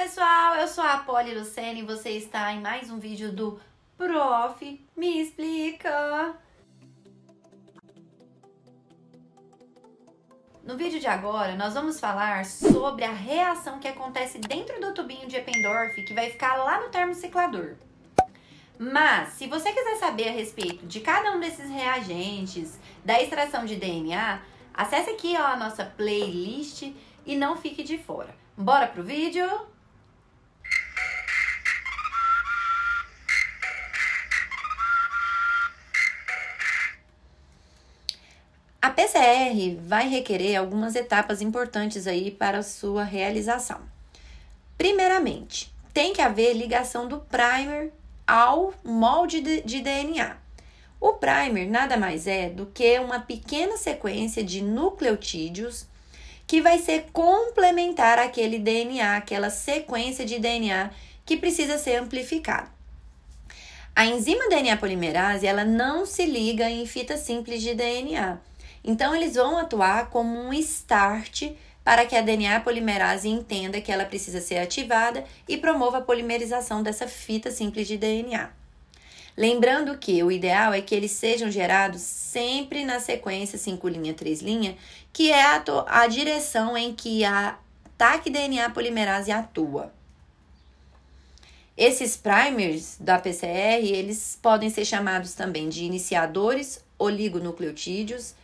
pessoal, eu sou a Poli Lucene e você está em mais um vídeo do Prof. Me Explica. No vídeo de agora, nós vamos falar sobre a reação que acontece dentro do tubinho de Eppendorf que vai ficar lá no termociclador. Mas, se você quiser saber a respeito de cada um desses reagentes, da extração de DNA, acesse aqui ó, a nossa playlist e não fique de fora. Bora pro vídeo? PCR vai requerer algumas etapas importantes aí para sua realização. Primeiramente, tem que haver ligação do primer ao molde de DNA. O primer nada mais é do que uma pequena sequência de nucleotídeos que vai ser complementar aquele DNA, aquela sequência de DNA que precisa ser amplificada. A enzima DNA polimerase, ela não se liga em fita simples de DNA. Então, eles vão atuar como um start para que a DNA polimerase entenda que ela precisa ser ativada e promova a polimerização dessa fita simples de DNA. Lembrando que o ideal é que eles sejam gerados sempre na sequência 5 linha 3 linha, que é a, a direção em que a TAC DNA polimerase atua. Esses primers da PCR, eles podem ser chamados também de iniciadores oligonucleotídeos,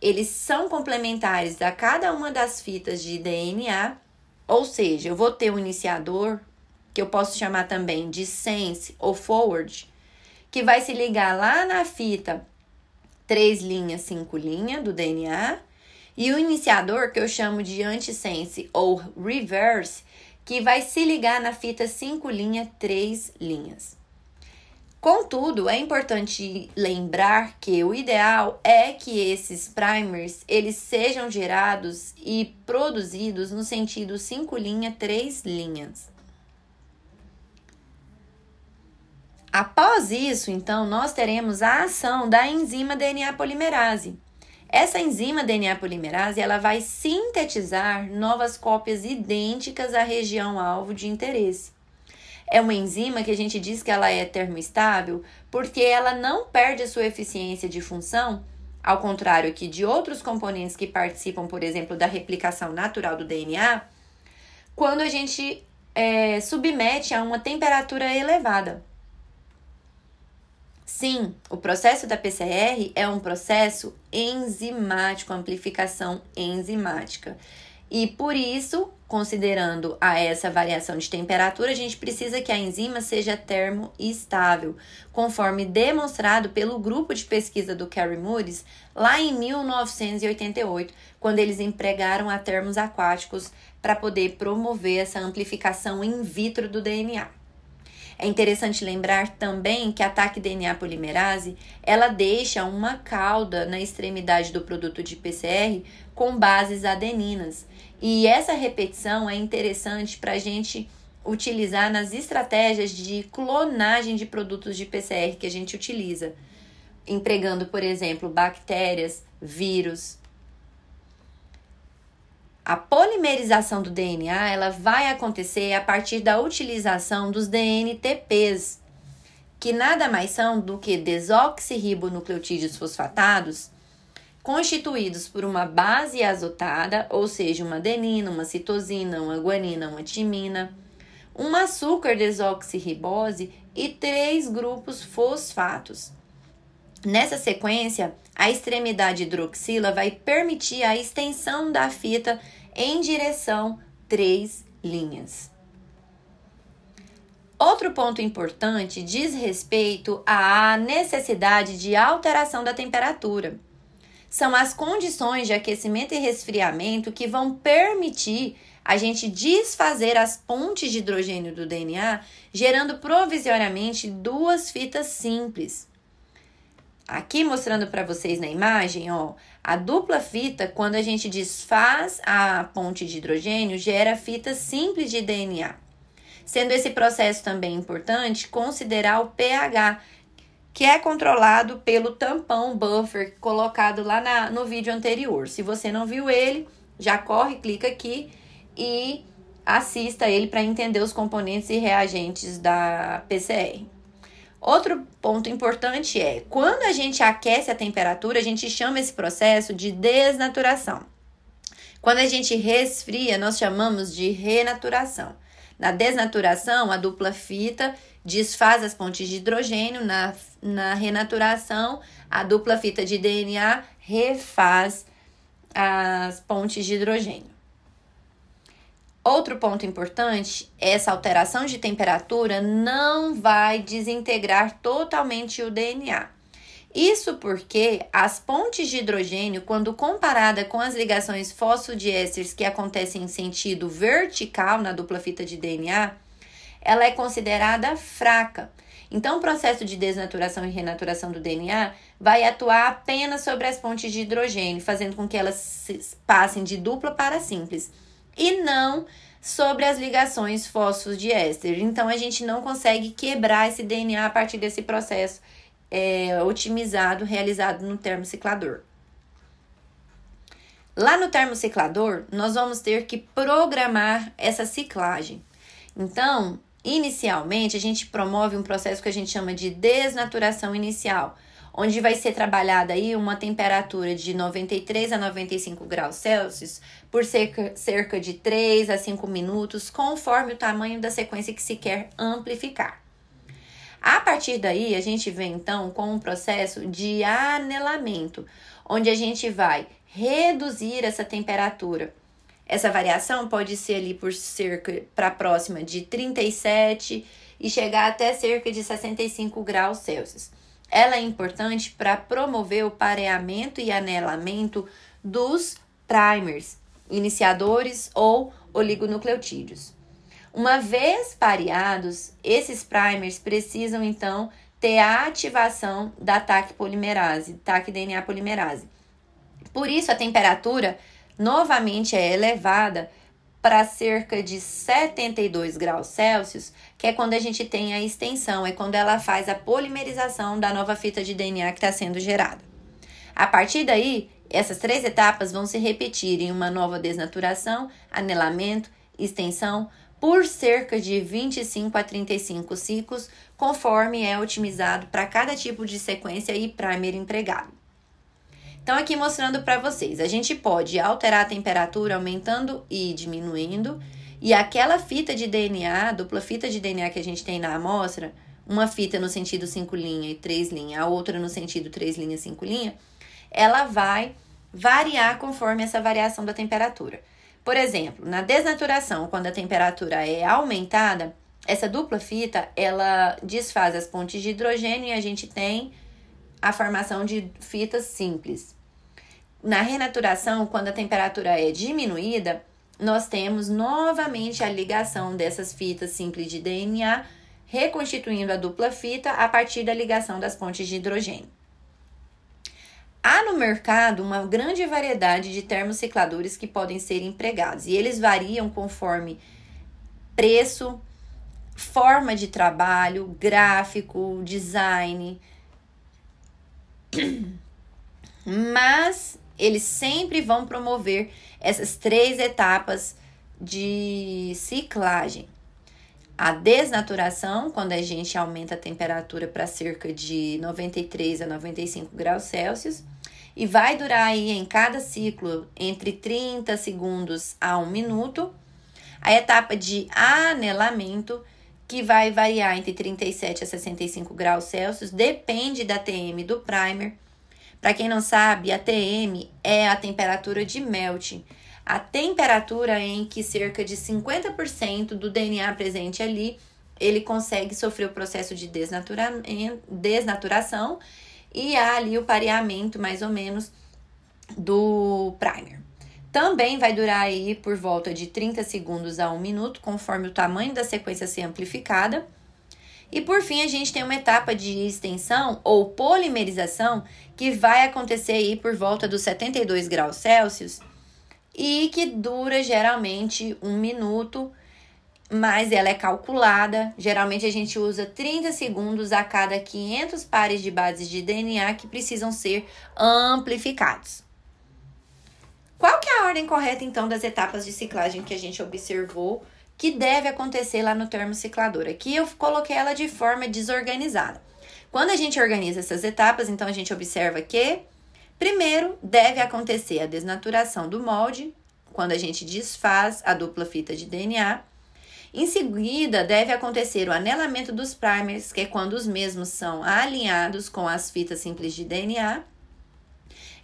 eles são complementares a cada uma das fitas de DNA, ou seja, eu vou ter um iniciador, que eu posso chamar também de sense ou forward, que vai se ligar lá na fita três linhas, cinco linhas do DNA, e o iniciador, que eu chamo de antisense ou reverse, que vai se ligar na fita cinco linhas, três linhas. Contudo, é importante lembrar que o ideal é que esses primers eles sejam gerados e produzidos no sentido 5 linha, 3 linhas. Após isso, então, nós teremos a ação da enzima DNA polimerase. Essa enzima DNA polimerase, ela vai sintetizar novas cópias idênticas à região alvo de interesse. É uma enzima que a gente diz que ela é termoestável porque ela não perde a sua eficiência de função, ao contrário que de outros componentes que participam, por exemplo, da replicação natural do DNA, quando a gente é, submete a uma temperatura elevada. Sim, o processo da PCR é um processo enzimático, amplificação enzimática. E por isso Considerando a essa variação de temperatura, a gente precisa que a enzima seja termoestável, conforme demonstrado pelo grupo de pesquisa do Kerry Moody's lá em 1988, quando eles empregaram a termos aquáticos para poder promover essa amplificação in vitro do DNA. É interessante lembrar também que a TAC DNA polimerase, ela deixa uma cauda na extremidade do produto de PCR com bases adeninas. E essa repetição é interessante para a gente utilizar nas estratégias de clonagem de produtos de PCR que a gente utiliza, empregando, por exemplo, bactérias, vírus. A polimerização do DNA ela vai acontecer a partir da utilização dos DNTPs, que nada mais são do que desoxirribonucleotídeos fosfatados constituídos por uma base azotada, ou seja, uma adenina, uma citosina, uma guanina, uma timina, um açúcar desoxirribose e três grupos fosfatos. Nessa sequência, a extremidade hidroxila vai permitir a extensão da fita em direção três linhas. Outro ponto importante diz respeito à necessidade de alteração da temperatura são as condições de aquecimento e resfriamento que vão permitir a gente desfazer as pontes de hidrogênio do DNA, gerando provisoriamente duas fitas simples. Aqui mostrando para vocês na imagem, ó, a dupla fita, quando a gente desfaz a ponte de hidrogênio, gera fita simples de DNA. Sendo esse processo também importante, considerar o pH, que é controlado pelo tampão buffer colocado lá na, no vídeo anterior. Se você não viu ele, já corre, clica aqui e assista ele para entender os componentes e reagentes da PCR. Outro ponto importante é, quando a gente aquece a temperatura, a gente chama esse processo de desnaturação. Quando a gente resfria, nós chamamos de renaturação. Na desnaturação, a dupla fita desfaz as pontes de hidrogênio na, na renaturação, a dupla fita de DNA refaz as pontes de hidrogênio. Outro ponto importante, essa alteração de temperatura não vai desintegrar totalmente o DNA. Isso porque as pontes de hidrogênio, quando comparada com as ligações fosfodiésteres que acontecem em sentido vertical na dupla fita de DNA, ela é considerada fraca. Então, o processo de desnaturação e renaturação do DNA vai atuar apenas sobre as pontes de hidrogênio, fazendo com que elas passem de dupla para simples, e não sobre as ligações de éster. Então, a gente não consegue quebrar esse DNA a partir desse processo é, otimizado realizado no termociclador. Lá no termociclador, nós vamos ter que programar essa ciclagem. Então, Inicialmente, a gente promove um processo que a gente chama de desnaturação inicial, onde vai ser trabalhada aí uma temperatura de 93 a 95 graus Celsius por cerca, cerca de 3 a 5 minutos, conforme o tamanho da sequência que se quer amplificar. A partir daí, a gente vem então com um processo de anelamento, onde a gente vai reduzir essa temperatura essa variação pode ser ali por cerca para próxima de 37 e chegar até cerca de 65 graus Celsius. Ela é importante para promover o pareamento e anelamento dos primers, iniciadores ou oligonucleotídeos. Uma vez pareados, esses primers precisam então ter a ativação da TAC polimerase, TAC DNA polimerase. Por isso a temperatura novamente é elevada para cerca de 72 graus Celsius, que é quando a gente tem a extensão, é quando ela faz a polimerização da nova fita de DNA que está sendo gerada. A partir daí, essas três etapas vão se repetir em uma nova desnaturação, anelamento, extensão, por cerca de 25 a 35 ciclos, conforme é otimizado para cada tipo de sequência e primer empregado. Então, aqui mostrando para vocês, a gente pode alterar a temperatura aumentando e diminuindo, e aquela fita de DNA, dupla fita de DNA que a gente tem na amostra, uma fita no sentido 5 linha e 3 linha, a outra no sentido 3 linha e 5 linha, ela vai variar conforme essa variação da temperatura. Por exemplo, na desnaturação, quando a temperatura é aumentada, essa dupla fita, ela desfaz as pontes de hidrogênio e a gente tem a formação de fitas simples. Na renaturação, quando a temperatura é diminuída, nós temos novamente a ligação dessas fitas simples de DNA, reconstituindo a dupla fita a partir da ligação das pontes de hidrogênio. Há no mercado uma grande variedade de termocicladores que podem ser empregados e eles variam conforme preço, forma de trabalho, gráfico, design. Mas eles sempre vão promover essas três etapas de ciclagem. A desnaturação, quando a gente aumenta a temperatura para cerca de 93 a 95 graus Celsius, e vai durar aí em cada ciclo entre 30 segundos a 1 minuto. A etapa de anelamento, que vai variar entre 37 a 65 graus Celsius, depende da TM do primer. Para quem não sabe, a TM é a temperatura de melting, a temperatura em que cerca de 50% do DNA presente ali ele consegue sofrer o processo de desnaturação e há ali o pareamento mais ou menos do primer. Também vai durar aí por volta de 30 segundos a 1 minuto, conforme o tamanho da sequência ser amplificada. E por fim, a gente tem uma etapa de extensão ou polimerização que vai acontecer aí por volta dos 72 graus Celsius e que dura geralmente um minuto, mas ela é calculada. Geralmente a gente usa 30 segundos a cada 500 pares de bases de DNA que precisam ser amplificados. Qual que é a ordem correta então das etapas de ciclagem que a gente observou que deve acontecer lá no termociclador. Aqui eu coloquei ela de forma desorganizada. Quando a gente organiza essas etapas, então a gente observa que, primeiro, deve acontecer a desnaturação do molde, quando a gente desfaz a dupla fita de DNA. Em seguida, deve acontecer o anelamento dos primers, que é quando os mesmos são alinhados com as fitas simples de DNA.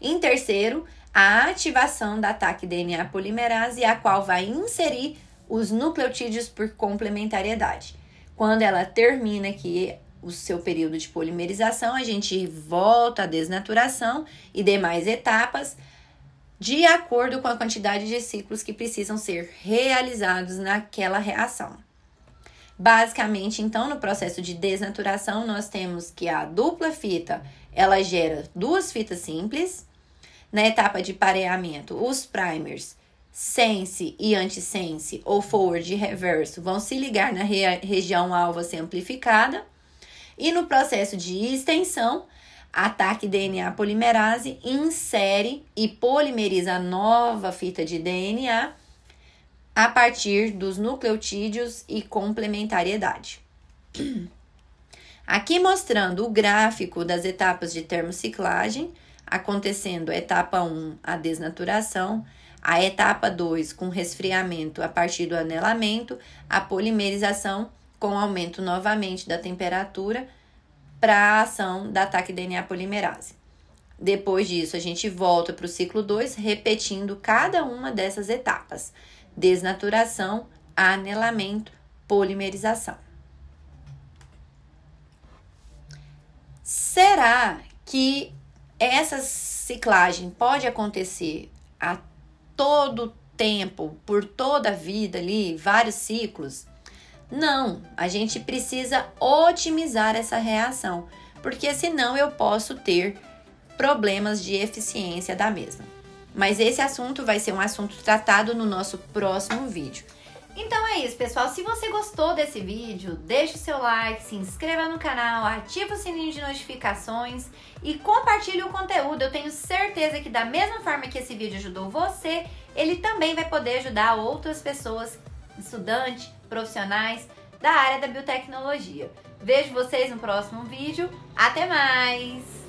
Em terceiro, a ativação da ataque DNA polimerase, a qual vai inserir os nucleotídeos por complementariedade. Quando ela termina aqui o seu período de polimerização, a gente volta à desnaturação e demais etapas de acordo com a quantidade de ciclos que precisam ser realizados naquela reação. Basicamente, então, no processo de desnaturação, nós temos que a dupla fita, ela gera duas fitas simples. Na etapa de pareamento, os primers sense e antisense ou forward e reverso vão se ligar na re região alvo ser amplificada. E no processo de extensão, ataque DNA polimerase insere e polimeriza a nova fita de DNA a partir dos nucleotídeos e complementariedade. Aqui mostrando o gráfico das etapas de termociclagem, acontecendo a etapa 1, a desnaturação, a etapa 2, com resfriamento a partir do anelamento, a polimerização com aumento novamente da temperatura para a ação da ataque DNA polimerase. Depois disso, a gente volta para o ciclo 2, repetindo cada uma dessas etapas: desnaturação, anelamento, polimerização. Será que essa ciclagem pode acontecer até todo tempo, por toda a vida ali, vários ciclos? Não, a gente precisa otimizar essa reação, porque senão eu posso ter problemas de eficiência da mesma. Mas esse assunto vai ser um assunto tratado no nosso próximo vídeo. Então é isso, pessoal. Se você gostou desse vídeo, deixe seu like, se inscreva no canal, ative o sininho de notificações e compartilhe o conteúdo. Eu tenho certeza que da mesma forma que esse vídeo ajudou você, ele também vai poder ajudar outras pessoas, estudantes, profissionais da área da biotecnologia. Vejo vocês no próximo vídeo. Até mais!